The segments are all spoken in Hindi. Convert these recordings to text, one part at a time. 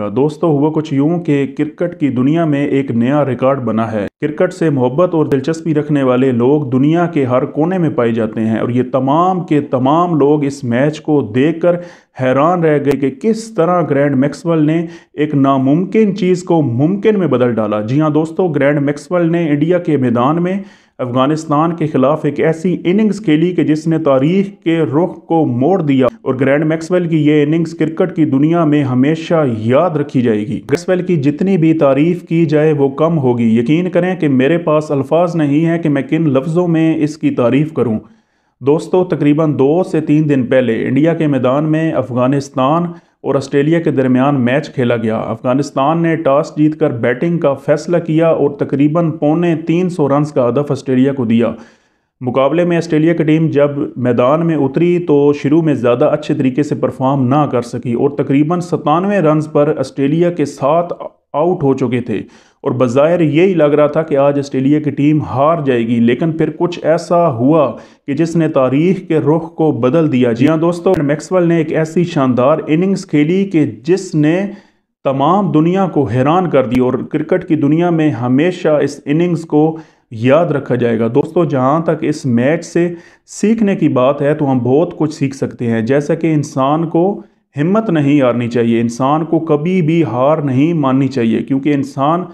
दोस्तों हुआ कुछ यूं कि क्रिकेट की दुनिया में एक नया रिकॉर्ड बना है क्रिकेट से मोहब्बत और दिलचस्पी रखने वाले लोग दुनिया के हर कोने में पाए जाते हैं और ये तमाम के तमाम लोग इस मैच को देखकर हैरान रह गए कि किस तरह ग्रैंड मैक्सवेल ने एक नामुमकिन चीज़ को मुमकिन में बदल डाला जी हाँ दोस्तों ग्रैंड मैक्सवेल ने इंडिया के मैदान में अफगानिस्तान के खिलाफ एक ऐसी इनिंग्स खेली कि जिसने तारीख के रुख को मोड़ दिया और ग्रैंड मैक्सवेल की ये इनिंग्स क्रिकेट की दुनिया में हमेशा याद रखी जाएगी मैक्सवेल की जितनी भी तारीफ की जाए वो कम होगी यकीन करें कि मेरे पास अल्फाज नहीं है कि मैं किन लफ्ज़ों में इसकी तारीफ करूँ दोस्तों तकरीबन दो से तीन दिन पहले इंडिया के मैदान में अफ़गानिस्तान और ऑस्ट्रेलिया के दरमियान मैच खेला गया अफगानिस्तान ने टॉस जीतकर बैटिंग का फैसला किया और तकरीबन पौने तीन सौ रन का हदफ ऑस्ट्रेलिया को दिया मुकाबले में ऑस्ट्रेलिया की टीम जब मैदान में उतरी तो शुरू में ज़्यादा अच्छे तरीके से परफॉर्म ना कर सकी और तकरीबन सतानवे रन पर ऑस्ट्रेलिया के साथ आउट हो चुके थे और बज़ाहिर यही लग रहा था कि आज ऑस्ट्रेलिया की टीम हार जाएगी लेकिन फिर कुछ ऐसा हुआ कि जिसने तारीख के रुख को बदल दिया जी हाँ दोस्तों मैक्सवेल ने एक ऐसी शानदार इनिंग्स खेली कि जिसने तमाम दुनिया को हैरान कर दी और क्रिकेट की दुनिया में हमेशा इस इनिंग्स को याद रखा जाएगा दोस्तों जहाँ तक इस मैच से सीखने की बात है तो हम बहुत कुछ सीख सकते हैं जैसा कि इंसान को हिम्मत नहीं हारनी चाहिए इंसान को कभी भी हार नहीं माननी चाहिए क्योंकि इंसान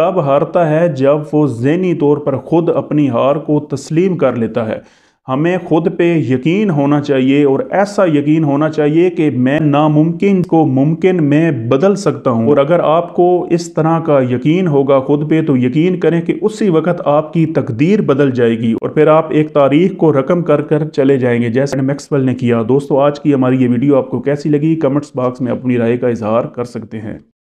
तब हारता है जब वो जहनी तौर पर ख़ुद अपनी हार को तस्लीम कर लेता है हमें ख़ुद पे यकीन होना चाहिए और ऐसा यकीन होना चाहिए कि मैं नामुमकिन को मुमकिन में बदल सकता हूँ और अगर आपको इस तरह का यकीन होगा ख़ुद पे तो यकीन करें कि उसी वक्त आपकी तकदीर बदल जाएगी और फिर आप एक तारीख को रकम कर कर चले जाएंगे जैसे मैक्सवेल ने किया दोस्तों आज की हमारी ये वीडियो आपको कैसी लगी कमेंट्स बाक्स में अपनी राय का इजहार कर सकते हैं